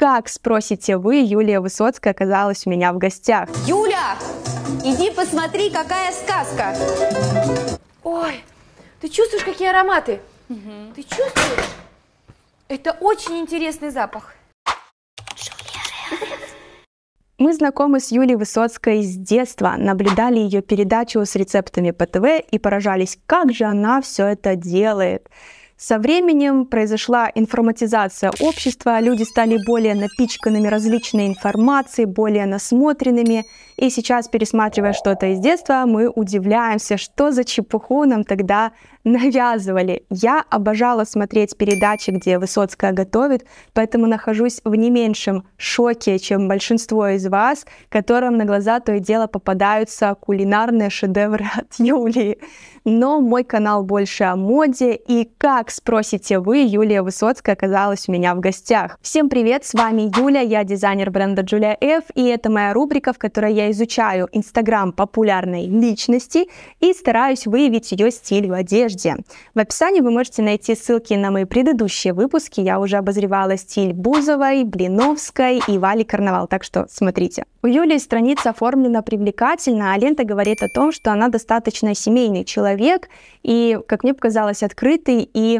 Как, спросите вы, Юлия Высоцкая оказалась у меня в гостях? Юля, иди посмотри, какая сказка! Ой, ты чувствуешь, какие ароматы? Угу. Ты чувствуешь? Это очень интересный запах. Мы знакомы с Юлей Высоцкой с детства, наблюдали ее передачу с рецептами по ТВ и поражались, как же она все это делает. Со временем произошла информатизация общества, люди стали более напичканными различной информацией, более насмотренными. И сейчас, пересматривая что-то из детства, мы удивляемся, что за чепуху нам тогда навязывали. Я обожала смотреть передачи, где Высоцкая готовит, поэтому нахожусь в не меньшем шоке, чем большинство из вас, которым на глаза то и дело попадаются кулинарные шедевры от Юлии. Но мой канал больше о моде и как спросите вы, Юлия Высоцкая оказалась у меня в гостях. Всем привет, с вами Юля, я дизайнер бренда Julia F, и это моя рубрика, в которой я изучаю инстаграм популярной личности и стараюсь выявить ее стиль в одежде. В описании вы можете найти ссылки на мои предыдущие выпуски, я уже обозревала стиль Бузовой, Блиновской и Вали Карнавал, так что смотрите. У Юлии страница оформлена привлекательно, а лента говорит о том, что она достаточно семейный человек и, как мне показалось, открытый и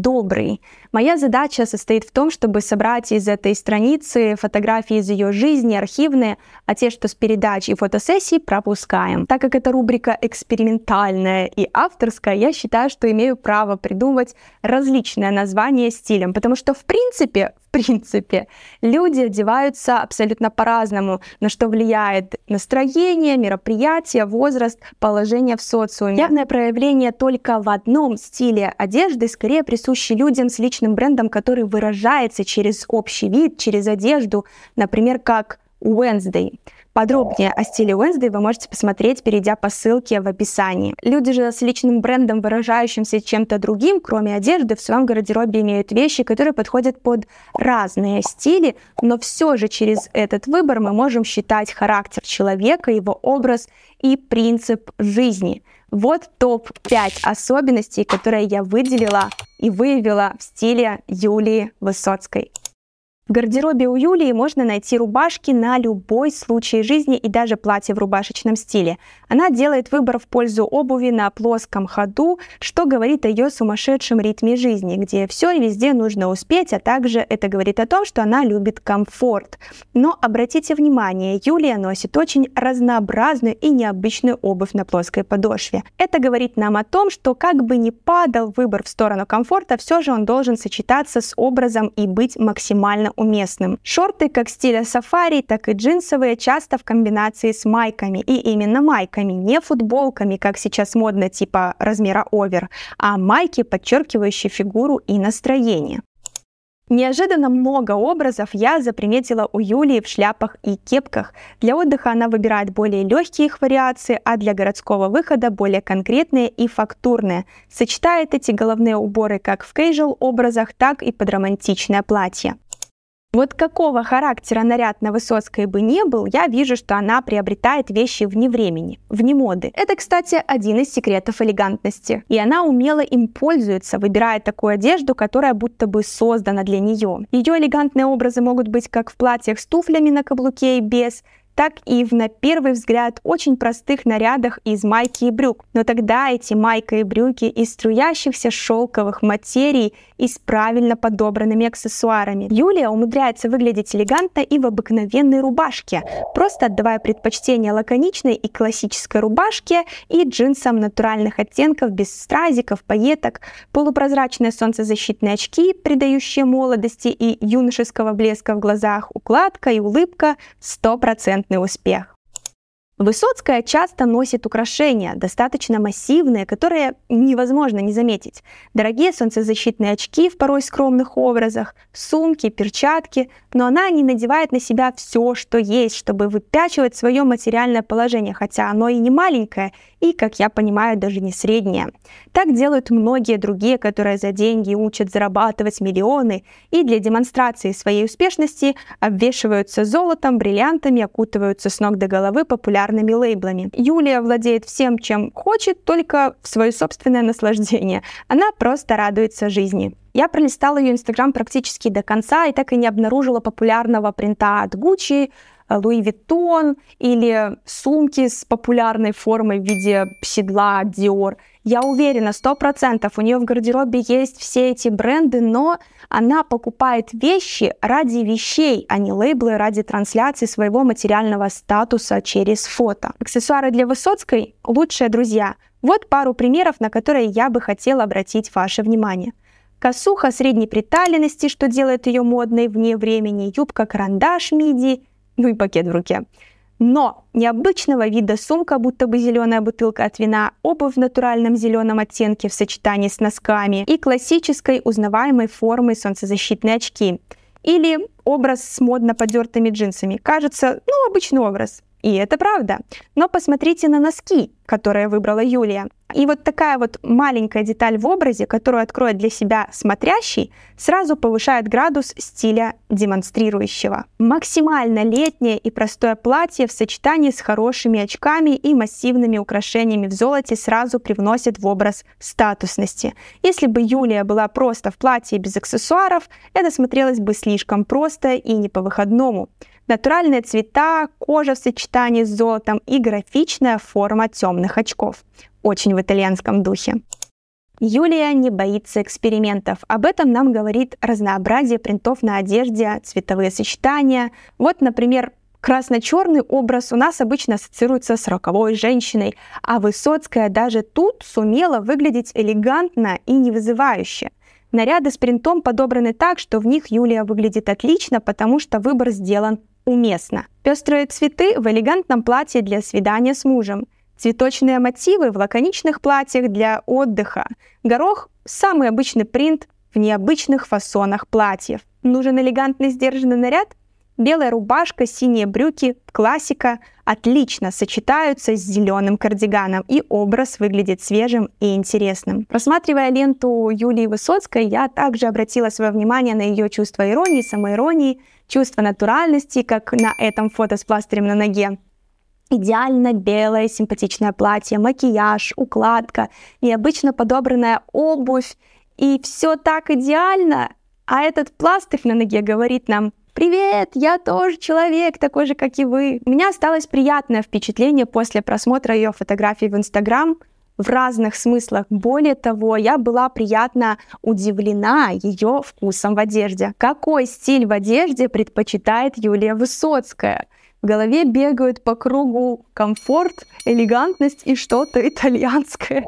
добрый. Моя задача состоит в том, чтобы собрать из этой страницы фотографии из ее жизни, архивные, а те, что с передач и фотосессий, пропускаем. Так как эта рубрика экспериментальная и авторская, я считаю, что имею право придумывать различные названия стилем, потому что в принципе, в принципе, люди одеваются абсолютно по-разному, на что влияет настроение, мероприятие, возраст, положение в социуме. Явное проявление только в одном стиле одежды скорее присутствует присущи людям с личным брендом, который выражается через общий вид, через одежду, например, как Wednesday. Подробнее о стиле Wednesday вы можете посмотреть, перейдя по ссылке в описании. Люди же с личным брендом, выражающимся чем-то другим, кроме одежды, в своем гардеробе имеют вещи, которые подходят под разные стили, но все же через этот выбор мы можем считать характер человека, его образ и принцип жизни – вот топ-5 особенностей, которые я выделила и выявила в стиле Юлии Высоцкой. В гардеробе у Юлии можно найти рубашки на любой случай жизни и даже платье в рубашечном стиле. Она делает выбор в пользу обуви на плоском ходу, что говорит о ее сумасшедшем ритме жизни, где все и везде нужно успеть, а также это говорит о том, что она любит комфорт. Но обратите внимание, Юлия носит очень разнообразную и необычную обувь на плоской подошве. Это говорит нам о том, что как бы ни падал выбор в сторону комфорта, все же он должен сочетаться с образом и быть максимально уместным. Шорты как стиля сафари, так и джинсовые, часто в комбинации с майками. И именно майками, не футболками, как сейчас модно, типа размера овер, а майки, подчеркивающие фигуру и настроение. Неожиданно много образов я заприметила у Юлии в шляпах и кепках. Для отдыха она выбирает более легкие их вариации, а для городского выхода более конкретные и фактурные. Сочетает эти головные уборы как в кейджел образах, так и под романтичное платье. Вот какого характера наряд на Высоцкой бы не был, я вижу, что она приобретает вещи вне времени, вне моды. Это, кстати, один из секретов элегантности. И она умело им пользуется, выбирая такую одежду, которая будто бы создана для нее. Ее элегантные образы могут быть как в платьях с туфлями на каблуке и без, так и в, на первый взгляд, очень простых нарядах из майки и брюк. Но тогда эти майка и брюки из струящихся шелковых материй и с правильно подобранными аксессуарами. Юлия умудряется выглядеть элегантно и в обыкновенной рубашке, просто отдавая предпочтение лаконичной и классической рубашке и джинсам натуральных оттенков без стразиков, пайеток, полупрозрачные солнцезащитные очки, придающие молодости и юношеского блеска в глазах, укладка и улыбка 100% стопроцентный успех. Высоцкая часто носит украшения, достаточно массивные, которые невозможно не заметить. Дорогие солнцезащитные очки в порой скромных образах, сумки, перчатки, но она не надевает на себя все, что есть, чтобы выпячивать свое материальное положение, хотя оно и не маленькое, и, как я понимаю, даже не среднее. Так делают многие другие, которые за деньги учат зарабатывать миллионы и для демонстрации своей успешности обвешиваются золотом, бриллиантами, окутываются с ног до головы популярными популярными лейблами. Юлия владеет всем, чем хочет, только в свое собственное наслаждение. Она просто радуется жизни. Я пролистала ее инстаграм практически до конца и так и не обнаружила популярного принта от Гуччи, Луи Виттон или сумки с популярной формой в виде седла Dior. Я уверена, сто процентов у нее в гардеробе есть все эти бренды, но она покупает вещи ради вещей, а не лейблы ради трансляции своего материального статуса через фото. Аксессуары для Высоцкой – лучшие друзья. Вот пару примеров, на которые я бы хотела обратить ваше внимание. Косуха средней приталенности, что делает ее модной вне времени, юбка-карандаш миди – ну и пакет в руке. Но необычного вида сумка, будто бы зеленая бутылка от вина, обувь в натуральном зеленом оттенке в сочетании с носками и классической узнаваемой формы солнцезащитные очки. Или образ с модно подертыми джинсами. Кажется, ну, обычный образ. И это правда. Но посмотрите на носки, которые выбрала Юлия. И вот такая вот маленькая деталь в образе, которую откроет для себя смотрящий, сразу повышает градус стиля демонстрирующего. Максимально летнее и простое платье в сочетании с хорошими очками и массивными украшениями в золоте сразу привносит в образ статусности. Если бы Юлия была просто в платье без аксессуаров, это смотрелось бы слишком просто и не по выходному натуральные цвета, кожа в сочетании с золотом и графичная форма темных очков. Очень в итальянском духе. Юлия не боится экспериментов. Об этом нам говорит разнообразие принтов на одежде, цветовые сочетания. Вот, например, Красно-черный образ у нас обычно ассоциируется с роковой женщиной, а Высоцкая даже тут сумела выглядеть элегантно и не вызывающе. Наряды с принтом подобраны так, что в них Юлия выглядит отлично, потому что выбор сделан уместно. Пестрые цветы в элегантном платье для свидания с мужем, цветочные мотивы в лаконичных платьях для отдыха, горох – самый обычный принт в необычных фасонах платьев. Нужен элегантный сдержанный наряд? Белая рубашка, синие брюки, классика отлично сочетаются с зеленым кардиганом, и образ выглядит свежим и интересным. Просматривая ленту Юлии Высоцкой, я также обратила свое внимание на ее чувство иронии, самоиронии, чувство натуральности, как на этом фото с пластырем на ноге. Идеально белое симпатичное платье, макияж, укладка, необычно подобранная обувь. И все так идеально, а этот пластырь на ноге говорит нам – «Привет, я тоже человек, такой же, как и вы». У меня осталось приятное впечатление после просмотра ее фотографий в Инстаграм в разных смыслах. Более того, я была приятно удивлена ее вкусом в одежде. Какой стиль в одежде предпочитает Юлия Высоцкая? В голове бегают по кругу комфорт, элегантность и что-то итальянское.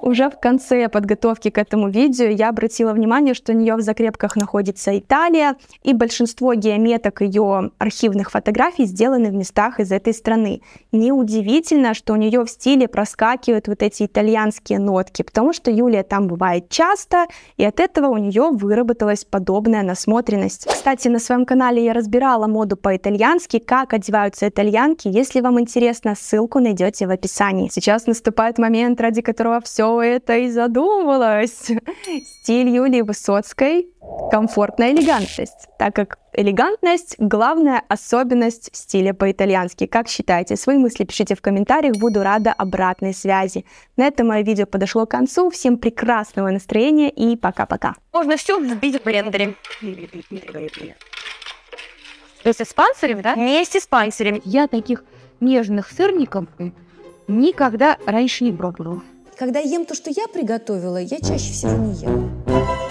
Уже в конце подготовки к этому видео я обратила внимание, что у нее в закрепках находится Италия, и большинство геометок ее архивных фотографий сделаны в местах из этой страны. Неудивительно, что у нее в стиле проскакивают вот эти итальянские нотки, потому что Юлия там бывает часто, и от этого у нее выработалась подобная насмотренность. Кстати, на своем канале я разбирала моду по-итальянски, как одеваются итальянки. Если вам интересно, интересно, ссылку найдете в описании. Сейчас наступает момент, ради которого все это и задумывалось. Стиль Юлии Высоцкой – комфортная элегантность, так как элегантность – главная особенность стиля по-итальянски. Как считаете? Свои мысли пишите в комментариях, буду рада обратной связи. На этом мое видео подошло к концу. Всем прекрасного настроения и пока-пока. Можно все сбить в брендере. То есть с панцирем, да? Вместе с панцирем. Я таких нежных сырников никогда раньше не пробовала. Когда ем то, что я приготовила, я чаще всего не ем.